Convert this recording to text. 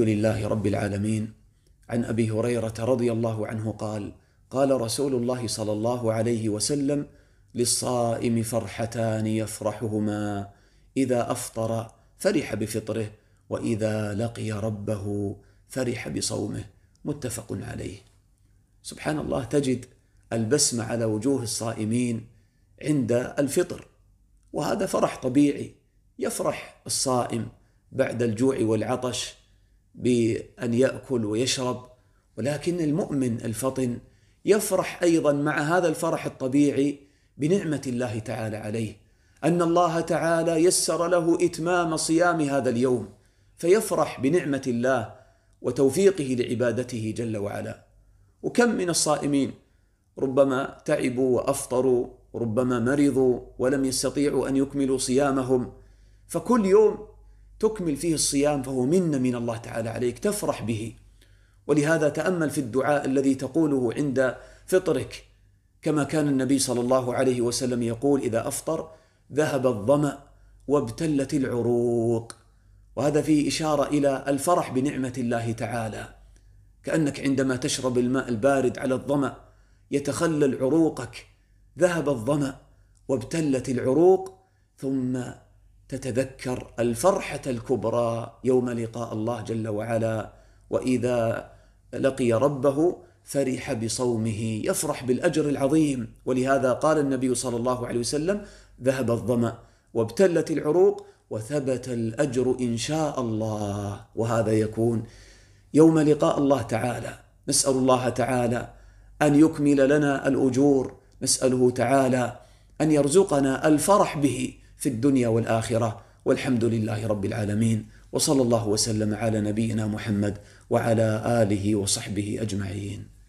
الحمد لله رب العالمين عن ابي هريره رضي الله عنه قال قال رسول الله صلى الله عليه وسلم للصائم فرحتان يفرحهما اذا افطر فرح بفطره واذا لقي ربه فرح بصومه متفق عليه سبحان الله تجد البسمه على وجوه الصائمين عند الفطر وهذا فرح طبيعي يفرح الصائم بعد الجوع والعطش بأن يأكل ويشرب ولكن المؤمن الفطن يفرح أيضا مع هذا الفرح الطبيعي بنعمة الله تعالى عليه أن الله تعالى يسر له إتمام صيام هذا اليوم فيفرح بنعمة الله وتوفيقه لعبادته جل وعلا وكم من الصائمين ربما تعبوا وافطروا ربما مرضوا ولم يستطيعوا ان يكملوا صيامهم فكل يوم تكمل فيه الصيام فهو منة من الله تعالى عليك تفرح به ولهذا تأمل في الدعاء الذي تقوله عند فطرك كما كان النبي صلى الله عليه وسلم يقول إذا أفطر ذهب الظمأ وابتلت العروق وهذا فيه إشارة إلى الفرح بنعمة الله تعالى كأنك عندما تشرب الماء البارد على الظمأ يتخلل عروقك ذهب الظمأ وابتلت العروق ثم تتذكر الفرحة الكبرى يوم لقاء الله جل وعلا وإذا لقي ربه فرح بصومه يفرح بالأجر العظيم ولهذا قال النبي صلى الله عليه وسلم ذهب الظمأ وابتلت العروق وثبت الأجر إن شاء الله وهذا يكون يوم لقاء الله تعالى نسأل الله تعالى أن يكمل لنا الأجور نسأله تعالى أن يرزقنا الفرح به في الدنيا والآخرة والحمد لله رب العالمين وصلى الله وسلم على نبينا محمد وعلى آله وصحبه أجمعين